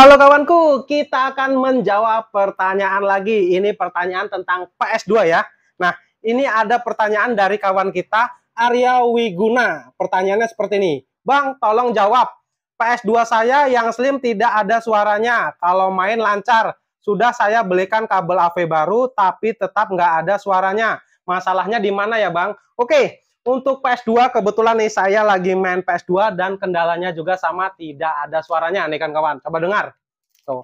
Halo kawanku, kita akan menjawab pertanyaan lagi. Ini pertanyaan tentang PS2 ya. Nah, ini ada pertanyaan dari kawan kita Arya Wiguna. Pertanyaannya seperti ini. Bang, tolong jawab. PS2 saya yang slim tidak ada suaranya. Kalau main lancar, sudah saya belikan kabel AV baru tapi tetap nggak ada suaranya. Masalahnya di mana ya, Bang? Oke, untuk PS2 kebetulan nih saya lagi main PS2 dan kendalanya juga sama tidak ada suaranya nih kan kawan. Coba dengar. Tuh.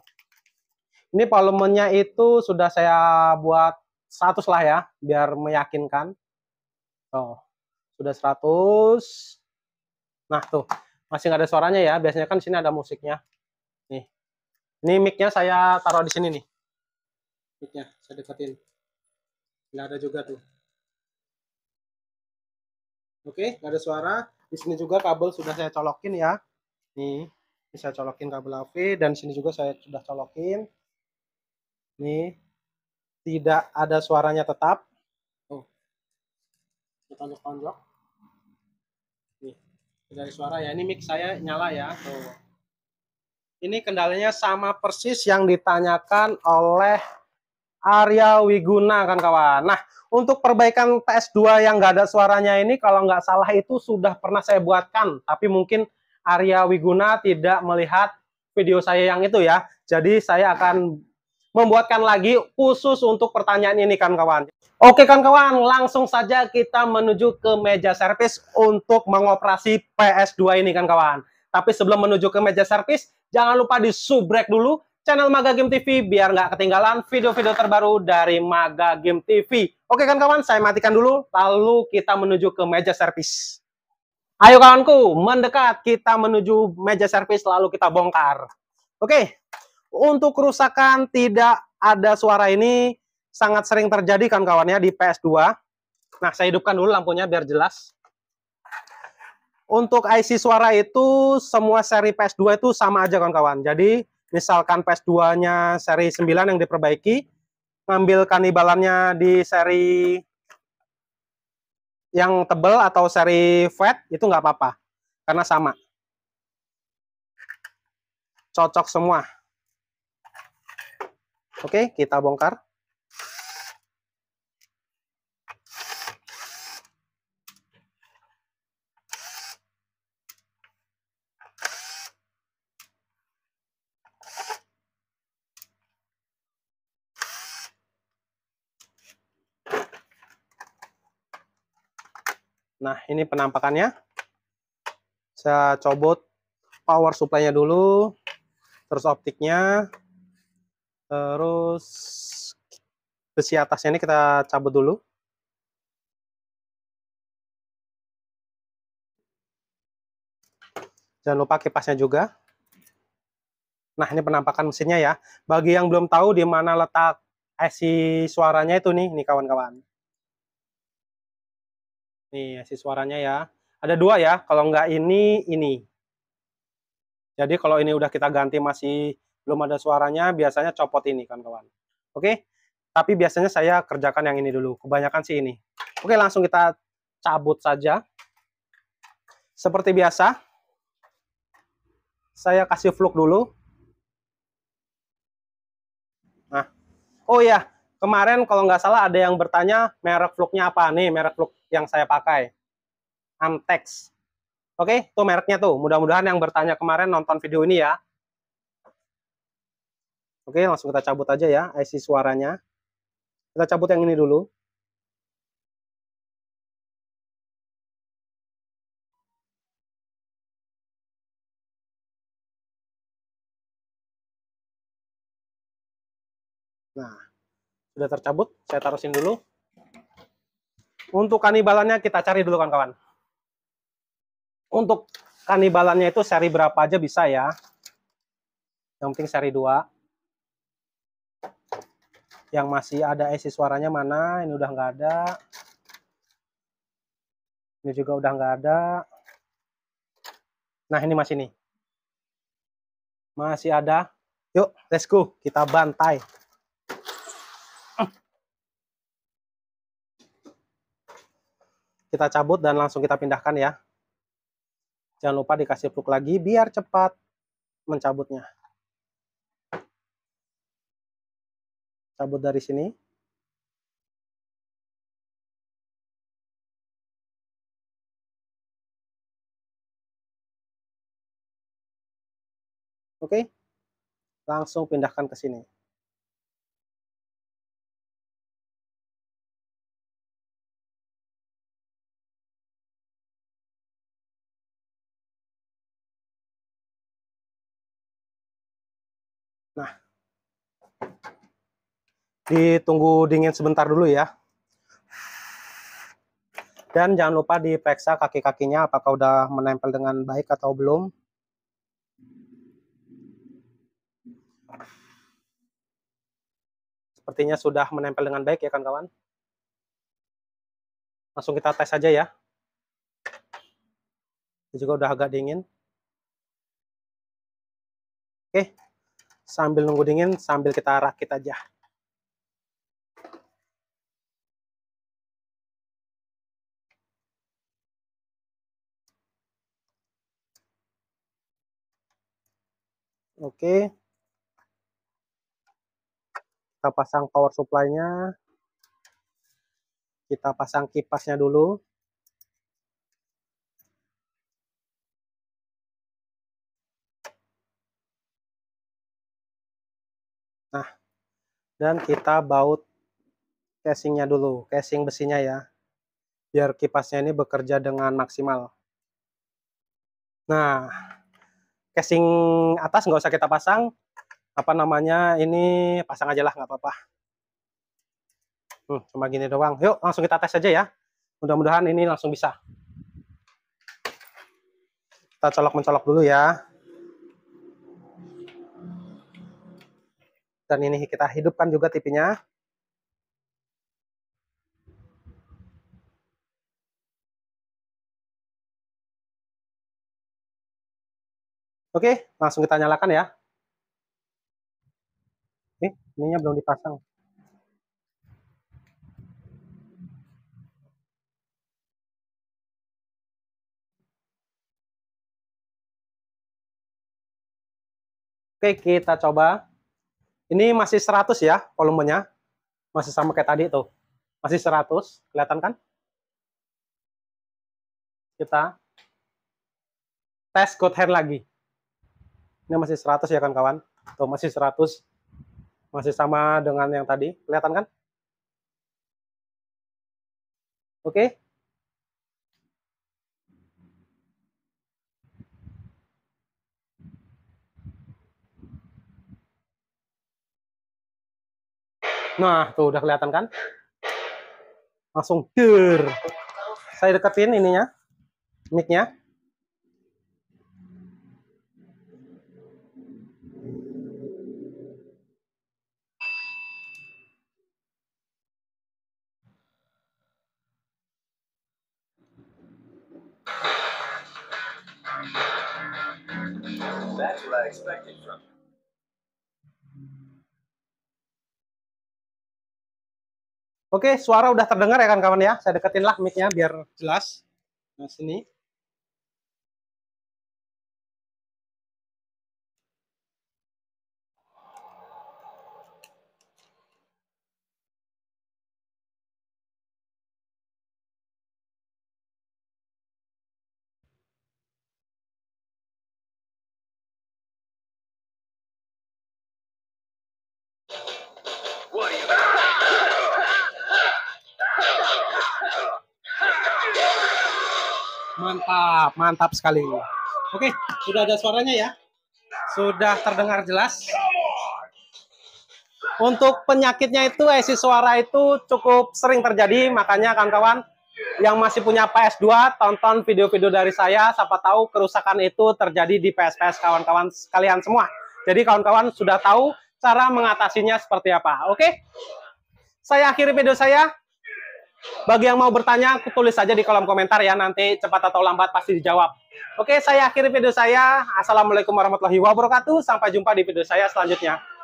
Ini volumenya itu sudah saya buat 100 lah ya biar meyakinkan. Tuh. Sudah 100. Nah, tuh. Masih nggak ada suaranya ya. Biasanya kan sini ada musiknya. Nih. Ini micnya saya taruh di sini nih. Micnya, saya deketin. Nggak ada juga tuh. Oke, nggak ada suara. Di sini juga kabel sudah saya colokin ya. Nih, ini saya colokin kabel AV dan sini juga saya sudah colokin. Nih, tidak ada suaranya tetap. Oh, kita tonjok Nih, tidak ada suara ya. Ini mic saya nyala ya. Tuh. Ini kendalanya sama persis yang ditanyakan oleh Arya Wiguna kan kawan. Nah, untuk perbaikan TS2 yang nggak ada suaranya ini kalau nggak salah itu sudah pernah saya buatkan, tapi mungkin Arya Wiguna tidak melihat video saya yang itu ya. Jadi saya akan membuatkan lagi khusus untuk pertanyaan ini kan kawan. Oke kan kawan, langsung saja kita menuju ke meja servis untuk mengoperasi PS2 ini kan kawan. Tapi sebelum menuju ke meja servis, jangan lupa di subrek dulu channel Maga Game TV biar nggak ketinggalan video-video terbaru dari Maga Game TV. Oke kan kawan, saya matikan dulu lalu kita menuju ke meja servis. Ayo kawanku, mendekat kita menuju meja servis lalu kita bongkar. Oke. Untuk kerusakan tidak ada suara ini sangat sering terjadi kan kawannya di PS2. Nah, saya hidupkan dulu lampunya biar jelas. Untuk IC suara itu semua seri PS2 itu sama aja kawan-kawan. Jadi misalkan PS2-nya e seri 9 yang diperbaiki, ngambil kanibalannya di seri yang tebel atau seri fat itu nggak apa-apa karena sama. Cocok semua. Oke, kita bongkar. Nah, ini penampakannya. Saya cobot power supply-nya dulu, terus optiknya, terus besi atasnya ini kita cabut dulu. Jangan lupa kipasnya juga. Nah, ini penampakan mesinnya ya. Bagi yang belum tahu di mana letak IC suaranya itu nih, nih kawan-kawan. Nih, si suaranya ya. Ada dua ya, kalau nggak ini, ini. Jadi kalau ini udah kita ganti masih belum ada suaranya, biasanya copot ini kan kawan. Oke, tapi biasanya saya kerjakan yang ini dulu, kebanyakan sih ini. Oke, langsung kita cabut saja. Seperti biasa, saya kasih fluk dulu. Nah, oh ya, kemarin kalau nggak salah ada yang bertanya merek fluknya apa nih, merek fluk yang saya pakai. Amtex. Oke, itu mereknya tuh. Mudah-mudahan yang bertanya kemarin nonton video ini ya. Oke, langsung kita cabut aja ya IC suaranya. Kita cabut yang ini dulu. Nah, sudah tercabut. Saya taruhin dulu. Untuk kanibalannya kita cari dulu kawan-kawan. Untuk kanibalannya itu seri berapa aja bisa ya. Yang penting seri 2. Yang masih ada isi suaranya mana? Ini udah nggak ada. Ini juga udah nggak ada. Nah, ini masih nih. Masih ada. Yuk, let's go. Kita bantai. kita cabut dan langsung kita pindahkan ya. Jangan lupa dikasih pluk lagi biar cepat mencabutnya. Cabut dari sini. Oke, langsung pindahkan ke sini. Nah, ditunggu dingin sebentar dulu ya. Dan jangan lupa diperiksa kaki-kakinya apakah udah menempel dengan baik atau belum. Sepertinya sudah menempel dengan baik ya kawan-kawan. Langsung kita tes aja ya. Ini juga udah agak dingin. Oke, sambil nunggu dingin sambil kita rakit aja Oke. Kita pasang power supply-nya. Kita pasang kipasnya dulu. dan kita baut casingnya dulu, casing besinya ya, biar kipasnya ini bekerja dengan maksimal. Nah, casing atas nggak usah kita pasang, apa namanya ini pasang aja lah nggak apa-apa. Hmm, cuma gini doang. Yuk langsung kita tes aja ya. Mudah-mudahan ini langsung bisa. Kita colok mencolok dulu ya. dan ini kita hidupkan juga TV-nya Oke, langsung kita nyalakan ya. Oke, ininya belum dipasang. Oke, kita coba. Ini masih 100 ya volumenya. Masih sama kayak tadi tuh. Masih 100, kelihatan kan? Kita tes code hair lagi. Ini masih 100 ya kan kawan? Tuh masih 100. Masih sama dengan yang tadi. Kelihatan kan? Oke. Okay. Nah, tuh udah kelihatan kan? Langsung der. Saya deketin ininya, mic-nya. That's what I expected from you. Oke, suara udah terdengar ya kan kawan ya? Saya deketin lah mic-nya biar jelas. Nah, sini. What are you Mantap, mantap sekali. Oke, sudah ada suaranya ya. Sudah terdengar jelas. Untuk penyakitnya itu isi suara itu cukup sering terjadi, makanya kawan-kawan yang masih punya PS2 tonton video-video dari saya, siapa tahu kerusakan itu terjadi di PS-PS kawan-kawan sekalian semua. Jadi kawan-kawan sudah tahu cara mengatasinya seperti apa. Oke? Saya akhiri video saya. Bagi yang mau bertanya, aku tulis saja di kolom komentar ya. Nanti cepat atau lambat pasti dijawab. Oke, saya akhiri video saya. Assalamualaikum warahmatullahi wabarakatuh. Sampai jumpa di video saya selanjutnya.